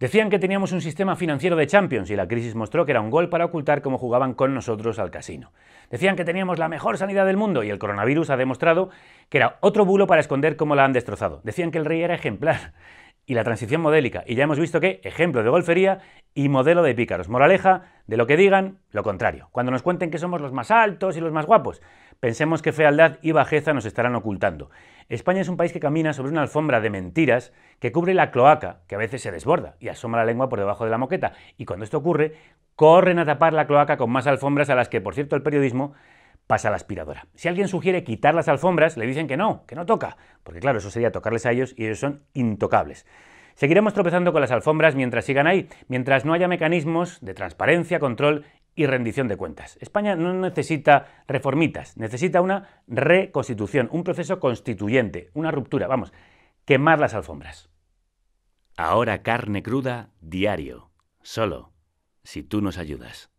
Decían que teníamos un sistema financiero de Champions y la crisis mostró que era un gol para ocultar cómo jugaban con nosotros al casino. Decían que teníamos la mejor sanidad del mundo y el coronavirus ha demostrado que era otro bulo para esconder cómo la han destrozado. Decían que el rey era ejemplar y la transición modélica. Y ya hemos visto que ejemplo de golfería y modelo de pícaros. Moraleja, de lo que digan, lo contrario. Cuando nos cuenten que somos los más altos y los más guapos, pensemos que fealdad y bajeza nos estarán ocultando. España es un país que camina sobre una alfombra de mentiras que cubre la cloaca, que a veces se desborda y asoma la lengua por debajo de la moqueta. Y cuando esto ocurre, corren a tapar la cloaca con más alfombras a las que, por cierto, el periodismo pasa la aspiradora. Si alguien sugiere quitar las alfombras, le dicen que no, que no toca, porque claro, eso sería tocarles a ellos y ellos son intocables. Seguiremos tropezando con las alfombras mientras sigan ahí, mientras no haya mecanismos de transparencia, control y rendición de cuentas. España no necesita reformitas, necesita una reconstitución, un proceso constituyente, una ruptura, vamos, quemar las alfombras. Ahora carne cruda diario, solo, si tú nos ayudas.